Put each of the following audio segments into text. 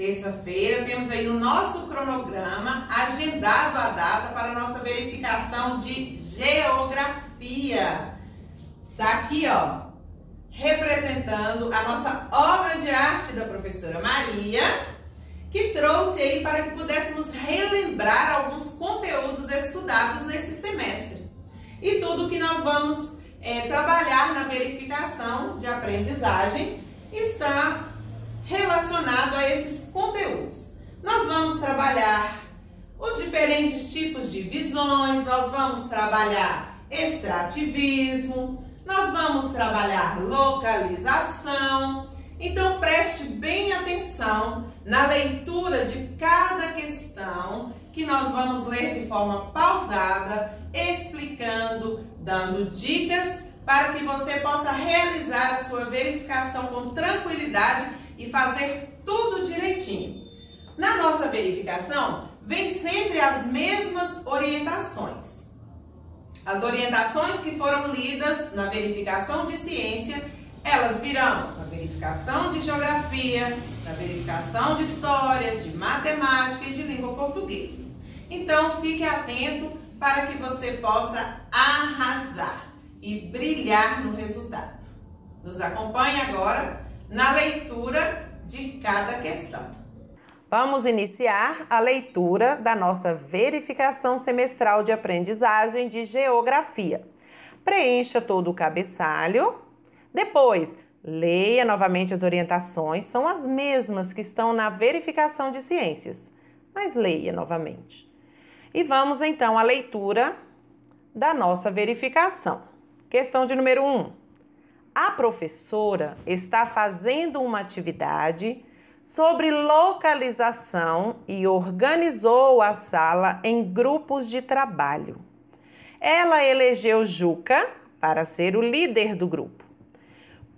terça-feira, temos aí no nosso cronograma agendado a data para a nossa verificação de geografia. Está aqui, ó, representando a nossa obra de arte da professora Maria, que trouxe aí para que pudéssemos relembrar alguns conteúdos estudados nesse semestre. E tudo que nós vamos é, trabalhar na verificação de aprendizagem está relacionado a esses conteúdos. Nós vamos trabalhar os diferentes tipos de visões, nós vamos trabalhar extrativismo, nós vamos trabalhar localização. Então preste bem atenção na leitura de cada questão que nós vamos ler de forma pausada, explicando, dando dicas para que você possa realizar a sua verificação com tranquilidade e fazer tudo direitinho. Na nossa verificação, vem sempre as mesmas orientações. As orientações que foram lidas na verificação de ciência, elas virão na verificação de geografia, na verificação de história, de matemática e de língua portuguesa. Então, fique atento para que você possa arrasar e brilhar no resultado. Nos acompanhe agora na leitura de cada questão. Vamos iniciar a leitura da nossa verificação semestral de aprendizagem de geografia. Preencha todo o cabeçalho. Depois, leia novamente as orientações, são as mesmas que estão na verificação de ciências, mas leia novamente. E vamos então à leitura da nossa verificação. Questão de número 1. Um. A professora está fazendo uma atividade sobre localização e organizou a sala em grupos de trabalho. Ela elegeu Juca para ser o líder do grupo.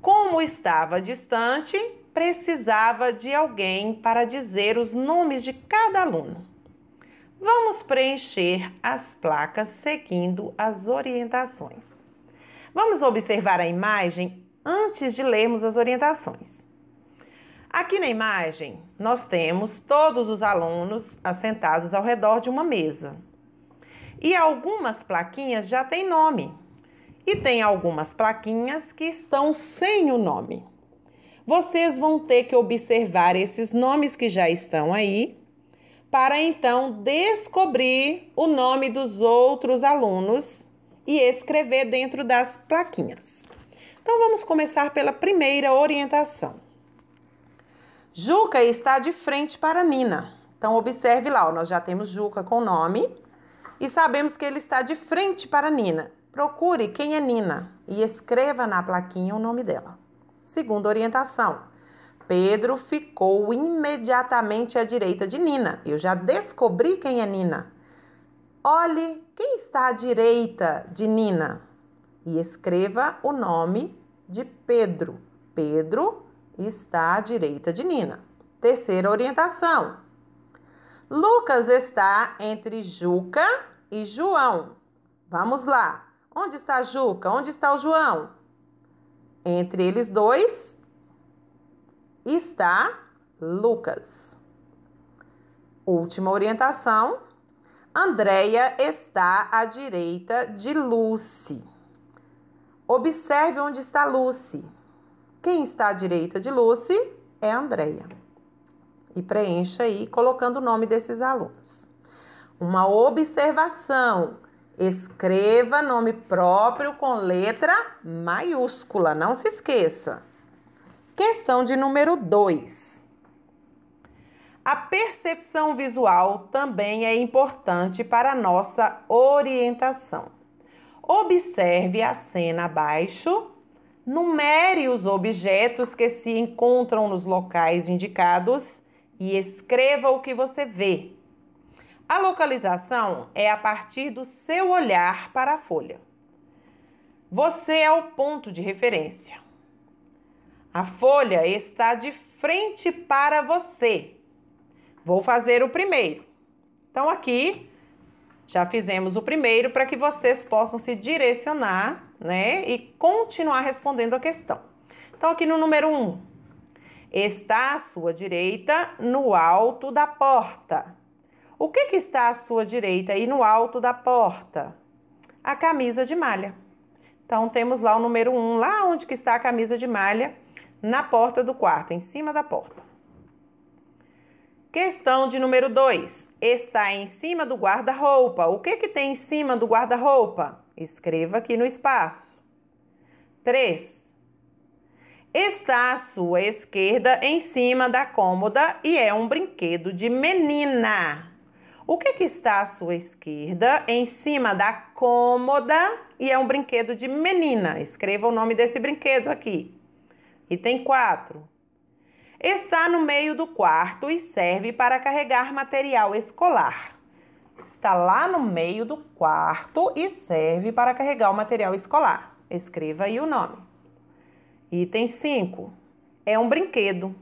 Como estava distante, precisava de alguém para dizer os nomes de cada aluno. Vamos preencher as placas seguindo as orientações. Vamos observar a imagem antes de lermos as orientações. Aqui na imagem, nós temos todos os alunos assentados ao redor de uma mesa. E algumas plaquinhas já têm nome. E tem algumas plaquinhas que estão sem o nome. Vocês vão ter que observar esses nomes que já estão aí, para então descobrir o nome dos outros alunos e escrever dentro das plaquinhas. Então vamos começar pela primeira orientação. Juca está de frente para Nina. Então observe lá, ó, nós já temos Juca com nome e sabemos que ele está de frente para Nina. Procure quem é Nina e escreva na plaquinha o nome dela. Segunda orientação. Pedro ficou imediatamente à direita de Nina. Eu já descobri quem é Nina. Olhe quem está à direita de Nina e escreva o nome de Pedro. Pedro está à direita de Nina. Terceira orientação. Lucas está entre Juca e João. Vamos lá. Onde está Juca? Onde está o João? Entre eles dois está Lucas. Última orientação. Andréia está à direita de Lucy. Observe onde está Lucy. Quem está à direita de Lucy é Andréia. E preencha aí colocando o nome desses alunos. Uma observação: escreva nome próprio com letra maiúscula, não se esqueça. Questão de número 2. A percepção visual também é importante para nossa orientação. Observe a cena abaixo, numere os objetos que se encontram nos locais indicados e escreva o que você vê. A localização é a partir do seu olhar para a folha. Você é o ponto de referência. A folha está de frente para você Vou fazer o primeiro. Então, aqui já fizemos o primeiro para que vocês possam se direcionar, né? E continuar respondendo a questão. Então, aqui no número 1, um, está à sua direita no alto da porta. O que, que está à sua direita e no alto da porta? A camisa de malha. Então, temos lá o número 1, um, lá onde que está a camisa de malha, na porta do quarto, em cima da porta. Questão de número 2. Está em cima do guarda-roupa. O que, que tem em cima do guarda-roupa? Escreva aqui no espaço. 3. Está à sua esquerda em cima da cômoda e é um brinquedo de menina. O que, que está à sua esquerda em cima da cômoda e é um brinquedo de menina? Escreva o nome desse brinquedo aqui. Item 4. Está no meio do quarto e serve para carregar material escolar. Está lá no meio do quarto e serve para carregar o material escolar. Escreva aí o nome. Item 5. É um brinquedo.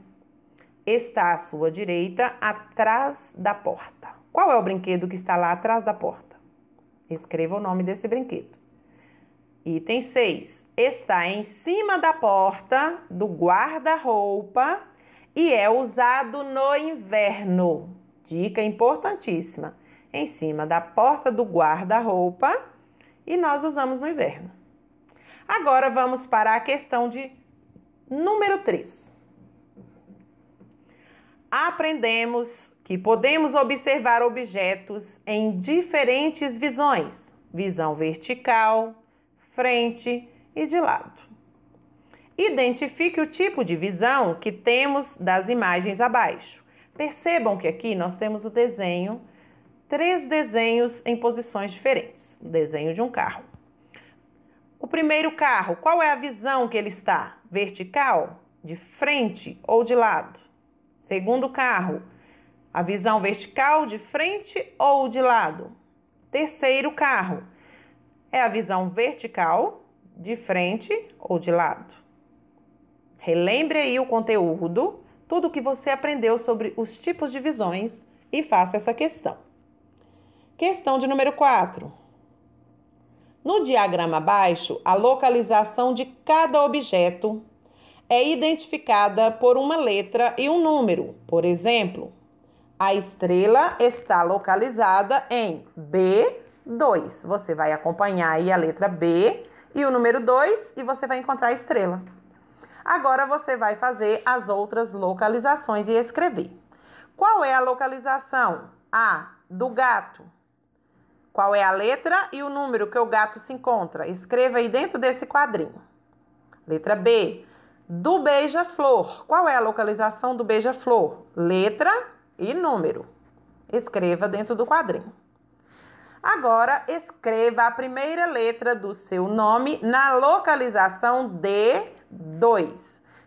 Está à sua direita, atrás da porta. Qual é o brinquedo que está lá atrás da porta? Escreva o nome desse brinquedo. Item 6. Está em cima da porta do guarda-roupa e é usado no inverno. Dica importantíssima. Em cima da porta do guarda-roupa e nós usamos no inverno. Agora vamos para a questão de número 3. Aprendemos que podemos observar objetos em diferentes visões: visão vertical, frente e de lado. Identifique o tipo de visão que temos das imagens abaixo. Percebam que aqui nós temos o desenho, três desenhos em posições diferentes. O desenho de um carro. O primeiro carro, qual é a visão que ele está? Vertical, de frente ou de lado? Segundo carro, a visão vertical, de frente ou de lado? Terceiro carro, é a visão vertical, de frente ou de lado? Relembre aí o conteúdo, tudo o que você aprendeu sobre os tipos de visões e faça essa questão. Questão de número 4. No diagrama abaixo, a localização de cada objeto é identificada por uma letra e um número. Por exemplo, a estrela está localizada em B2. Você vai acompanhar aí a letra B e o número 2 e você vai encontrar a estrela. Agora você vai fazer as outras localizações e escrever. Qual é a localização? A do gato. Qual é a letra e o número que o gato se encontra? Escreva aí dentro desse quadrinho. Letra B. Do beija-flor. Qual é a localização do beija-flor? Letra e número. Escreva dentro do quadrinho. Agora, escreva a primeira letra do seu nome na localização D 2.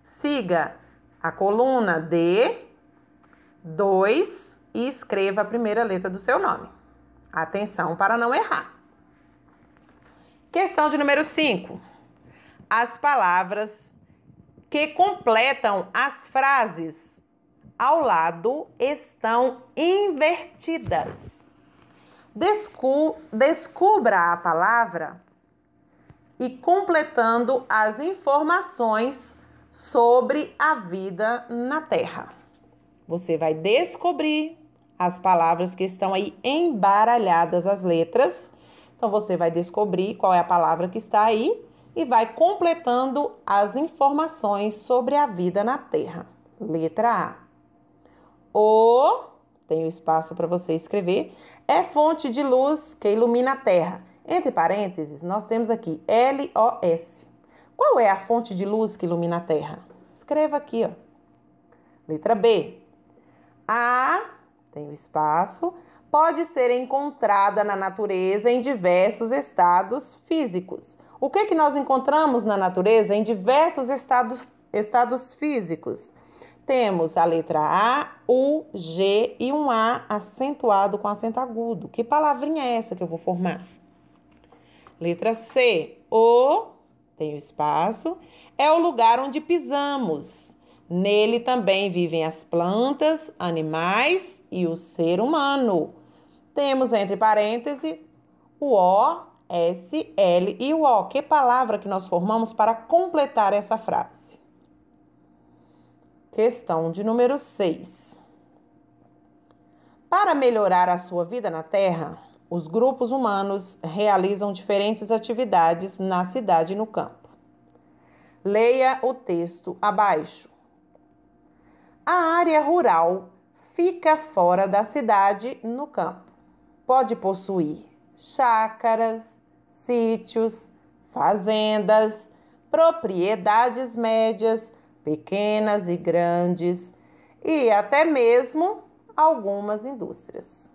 Siga a coluna D, 2 e escreva a primeira letra do seu nome. Atenção para não errar. Questão de número 5. As palavras que completam as frases ao lado estão invertidas. Descu descubra a palavra e completando as informações sobre a vida na Terra. Você vai descobrir as palavras que estão aí embaralhadas as letras. Então você vai descobrir qual é a palavra que está aí e vai completando as informações sobre a vida na Terra. Letra A. O, tem o espaço para você escrever, é fonte de luz que ilumina a Terra entre parênteses, nós temos aqui LOS. Qual é a fonte de luz que ilumina a Terra? Escreva aqui, ó. Letra B. A, tem o espaço, pode ser encontrada na natureza em diversos estados físicos. O que, é que nós encontramos na natureza em diversos estados, estados físicos? Temos a letra A, U, G e um A acentuado com acento agudo. Que palavrinha é essa que eu vou formar? Letra C. O, tem o espaço, é o lugar onde pisamos. Nele também vivem as plantas, animais e o ser humano. Temos entre parênteses o O, S, L e o O. Que palavra que nós formamos para completar essa frase? Questão de número 6. Para melhorar a sua vida na Terra, os grupos humanos realizam diferentes atividades na cidade e no campo. Leia o texto abaixo. A área rural fica fora da cidade no campo. Pode possuir chácaras, sítios, fazendas, propriedades médias, pequenas e grandes, e até mesmo algumas indústrias.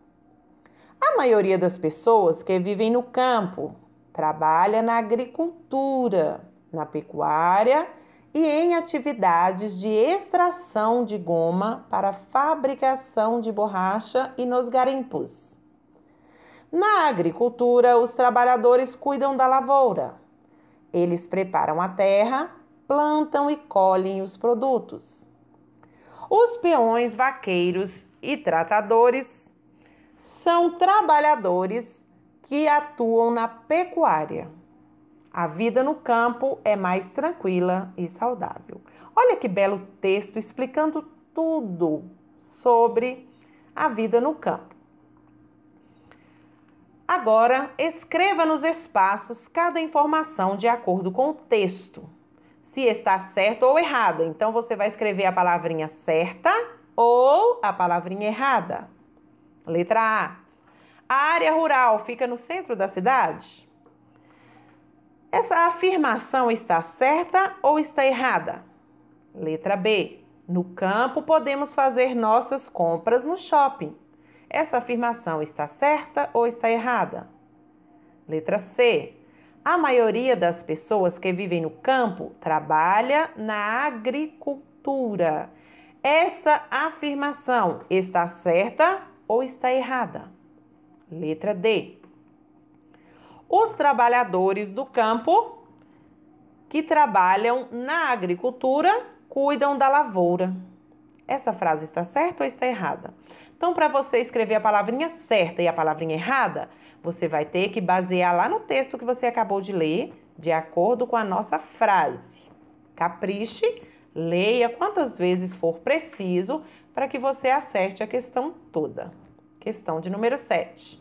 A maioria das pessoas que vivem no campo trabalha na agricultura, na pecuária e em atividades de extração de goma para fabricação de borracha e nos garimpos. Na agricultura, os trabalhadores cuidam da lavoura. Eles preparam a terra, plantam e colhem os produtos. Os peões vaqueiros e tratadores são trabalhadores que atuam na pecuária. A vida no campo é mais tranquila e saudável. Olha que belo texto explicando tudo sobre a vida no campo. Agora, escreva nos espaços cada informação de acordo com o texto. Se está certo ou errada. Então, você vai escrever a palavrinha certa ou a palavrinha errada. Letra A. A área rural fica no centro da cidade? Essa afirmação está certa ou está errada? Letra B. No campo podemos fazer nossas compras no shopping. Essa afirmação está certa ou está errada? Letra C. A maioria das pessoas que vivem no campo trabalha na agricultura. Essa afirmação está certa ou está errada? Letra D. Os trabalhadores do campo que trabalham na agricultura cuidam da lavoura. Essa frase está certa ou está errada? Então, para você escrever a palavrinha certa e a palavrinha errada, você vai ter que basear lá no texto que você acabou de ler, de acordo com a nossa frase. Capriche, leia quantas vezes for preciso para que você acerte a questão toda. Questão de número 7.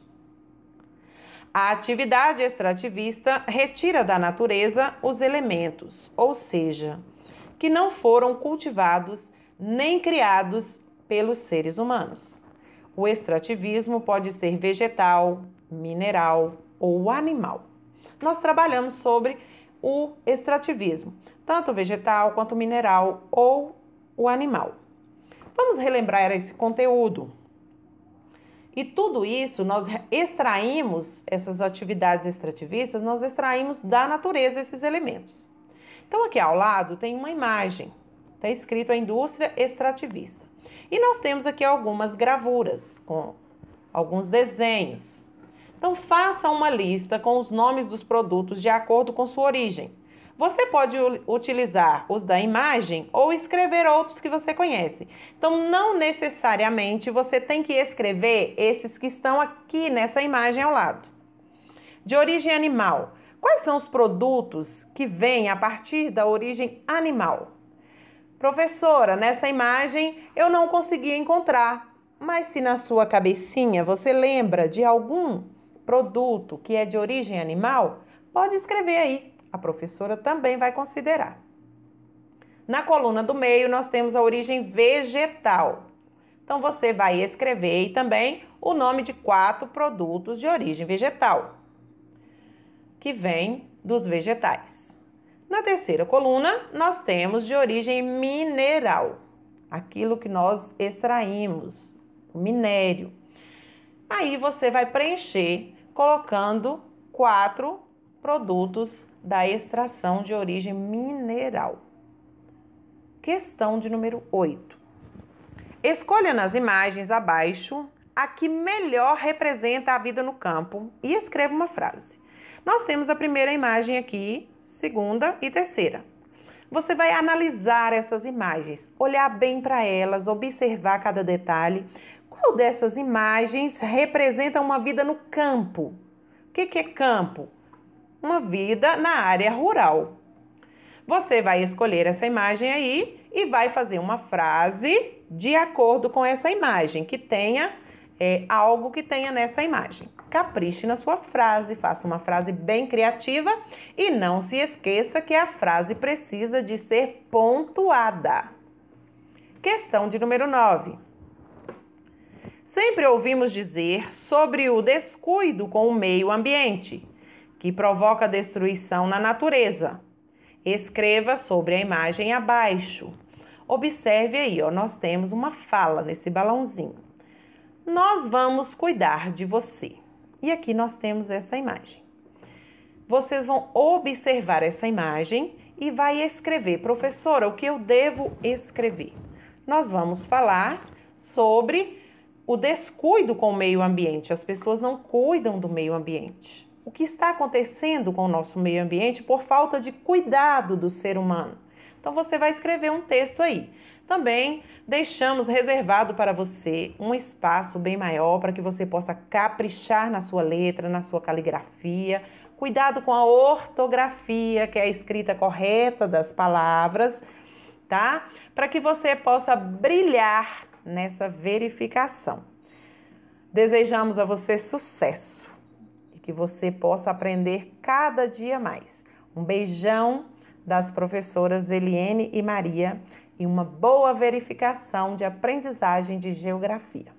A atividade extrativista retira da natureza os elementos, ou seja, que não foram cultivados nem criados pelos seres humanos. O extrativismo pode ser vegetal, mineral ou animal. Nós trabalhamos sobre o extrativismo, tanto vegetal quanto mineral ou o animal. Vamos relembrar esse conteúdo. E tudo isso nós extraímos, essas atividades extrativistas, nós extraímos da natureza esses elementos. Então, aqui ao lado tem uma imagem, está escrito a indústria extrativista. E nós temos aqui algumas gravuras, com alguns desenhos. Então, faça uma lista com os nomes dos produtos de acordo com sua origem. Você pode utilizar os da imagem ou escrever outros que você conhece. Então, não necessariamente você tem que escrever esses que estão aqui nessa imagem ao lado. De origem animal. Quais são os produtos que vêm a partir da origem animal? Professora, nessa imagem eu não consegui encontrar, mas se na sua cabecinha você lembra de algum produto que é de origem animal, pode escrever aí. A professora também vai considerar. Na coluna do meio, nós temos a origem vegetal. Então, você vai escrever também o nome de quatro produtos de origem vegetal, que vem dos vegetais. Na terceira coluna, nós temos de origem mineral, aquilo que nós extraímos, o minério. Aí você vai preencher colocando quatro produtos da extração de origem mineral. Questão de número 8. Escolha nas imagens abaixo a que melhor representa a vida no campo e escreva uma frase. Nós temos a primeira imagem aqui, segunda e terceira. Você vai analisar essas imagens, olhar bem para elas, observar cada detalhe. Qual dessas imagens representa uma vida no campo? O que, que é campo? uma vida na área rural. Você vai escolher essa imagem aí e vai fazer uma frase de acordo com essa imagem, que tenha é, algo que tenha nessa imagem. Capriche na sua frase, faça uma frase bem criativa e não se esqueça que a frase precisa de ser pontuada. Questão de número 9. Sempre ouvimos dizer sobre o descuido com o meio ambiente que provoca destruição na natureza. Escreva sobre a imagem abaixo. Observe aí, ó, nós temos uma fala nesse balãozinho. Nós vamos cuidar de você. E aqui nós temos essa imagem. Vocês vão observar essa imagem e vai escrever, professora, o que eu devo escrever? Nós vamos falar sobre o descuido com o meio ambiente. As pessoas não cuidam do meio ambiente que está acontecendo com o nosso meio ambiente por falta de cuidado do ser humano. Então você vai escrever um texto aí. Também deixamos reservado para você um espaço bem maior para que você possa caprichar na sua letra, na sua caligrafia. Cuidado com a ortografia, que é a escrita correta das palavras, tá? Para que você possa brilhar nessa verificação. Desejamos a você sucesso que você possa aprender cada dia mais. Um beijão das professoras Eliene e Maria e uma boa verificação de aprendizagem de geografia.